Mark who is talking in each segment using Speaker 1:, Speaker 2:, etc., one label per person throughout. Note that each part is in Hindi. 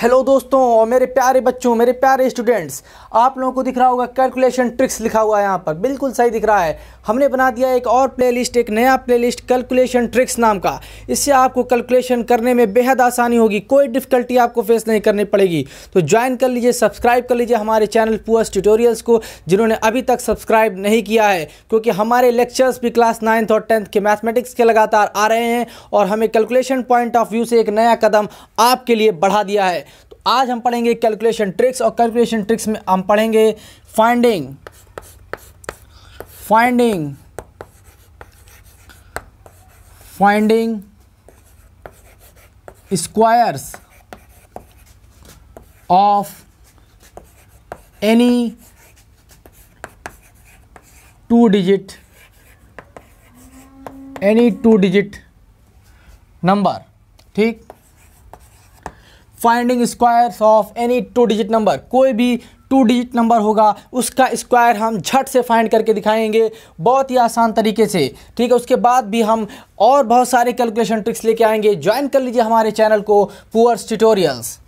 Speaker 1: हेलो दोस्तों और मेरे प्यारे बच्चों मेरे प्यारे स्टूडेंट्स आप लोगों को दिख रहा होगा कैलकुलेशन ट्रिक्स लिखा हुआ है यहाँ पर बिल्कुल सही दिख रहा है हमने बना दिया एक और प्लेलिस्ट एक नया प्लेलिस्ट कैलकुलेशन ट्रिक्स नाम का इससे आपको कैलकुलेशन करने में बेहद आसानी होगी कोई डिफिकल्टी आपको फेस नहीं करनी पड़ेगी तो ज्वाइन कर लीजिए सब्सक्राइब कर लीजिए हमारे चैनल पुअर्स ट्यूटोरियल्स को जिन्होंने अभी तक सब्सक्राइब नहीं किया है क्योंकि हमारे लेक्चर्स भी क्लास नाइन्थ और टेंथ के मैथमेटिक्स के लगातार आ रहे हैं और हमें कैलकुलेशन पॉइंट ऑफ व्यू से एक नया कदम आपके लिए बढ़ा दिया है आज हम पढ़ेंगे कैलकुलेशन ट्रिक्स और कैलकुलेशन ट्रिक्स में हम पढ़ेंगे finding finding finding squares of any two digit any two digit number ठीक finding squares of any two digit number कोई भी टू डिजिट नंबर होगा उसका स्क्वायर हम झट से फाइंड करके दिखाएंगे बहुत ही आसान तरीके से ठीक है उसके बाद भी हम और बहुत सारे कैलकुलेशन ट्रिक्स लेके आएंगे ज्वाइन कर लीजिए हमारे चैनल को पुअर्स ट्यूटोरियल्स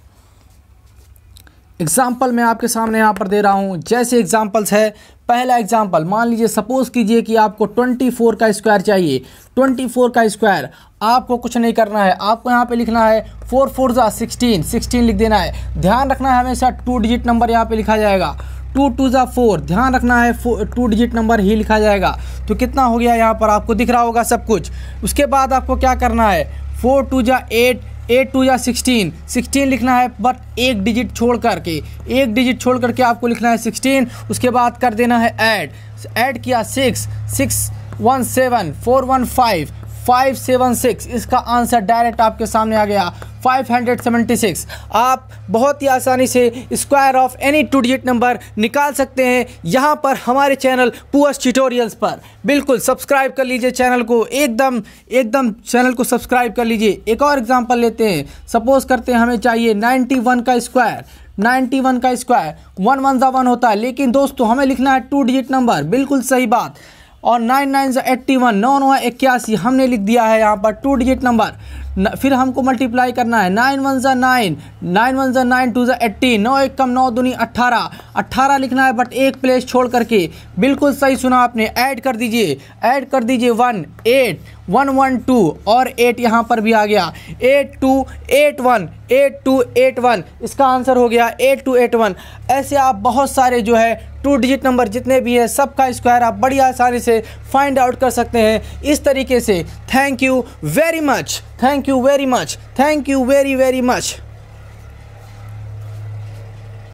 Speaker 1: एग्ज़ाम्पल मैं आपके सामने यहाँ पर दे रहा हूँ जैसे एग्ज़ाम्पल्स है पहला एग्जाम्पल मान लीजिए सपोज़ कीजिए कि आपको 24 का स्क्वायर चाहिए 24 का स्क्वायर आपको कुछ नहीं करना है आपको यहाँ पे लिखना है फोर फोर ज़ा सिक्सटीन सिक्सटीन लिख देना है ध्यान रखना है हमेशा टू डिजिट नंबर यहाँ पे लिखा जाएगा टू टू ज़ा फोर ध्यान रखना है टू डिजिट नंबर ही लिखा जाएगा तो कितना हो गया यहाँ पर आपको दिख रहा होगा सब कुछ उसके बाद आपको क्या करना है फोर टू ज़ा एट ए टू या सिक्सटीन सिक्सटीन लिखना है बट एक डिजिट छोड़ करके एक डिजिट छोड़ करके आपको लिखना है सिक्सटीन उसके बाद कर देना है ऐड ऐड किया six six one seven four one five five seven six इसका आंसर डायरेक्ट आपके सामने आ गया 576 आप बहुत ही आसानी से square of any two digit number निकाल सकते हैं यहाँ पर हमारे चैनल पुअर्स ट्यूटोरियल्स पर बिल्कुल सब्सक्राइब कर लीजिए चैनल को एकदम एकदम चैनल को सब्सक्राइब कर लीजिए एक और एग्जाम्पल लेते हैं सपोज करते हैं हमें चाहिए 91 का स्क्वायर 91 का स्क्वायर वन वन ज़ा वन होता है लेकिन दोस्तों हमें लिखना है टू डिजिट नंबर बिल्कुल सही बात और नाइन नाइन जो एट्टी वन नौ नौ इक्यासी हमने लिख दिया है यहाँ पर टू डिजिट नंबर फिर हमको मल्टीप्लाई करना है नाइन वन ज़ा नाइन नाइन वन ज़ा नाइन टू ज़ा एट्टीन नौ एक कम नौ दूनी अट्ठारह अट्ठारह लिखना है बट एक प्लेस छोड़ करके बिल्कुल सही सुना आपने ऐड कर दीजिए ऐड कर दीजिए one eight one one two और एट यहाँ पर भी आ गया eight two eight one eight two eight one इसका आंसर हो गया एट टू एट वन ऐसे आप बहुत सारे जो है टू डिजिट नंबर जितने भी हैं सबका स्क्वायर आप बड़ी आसानी से फाइंड आउट कर सकते हैं इस तरीके से thank you very much thank thank you very much thank you very very much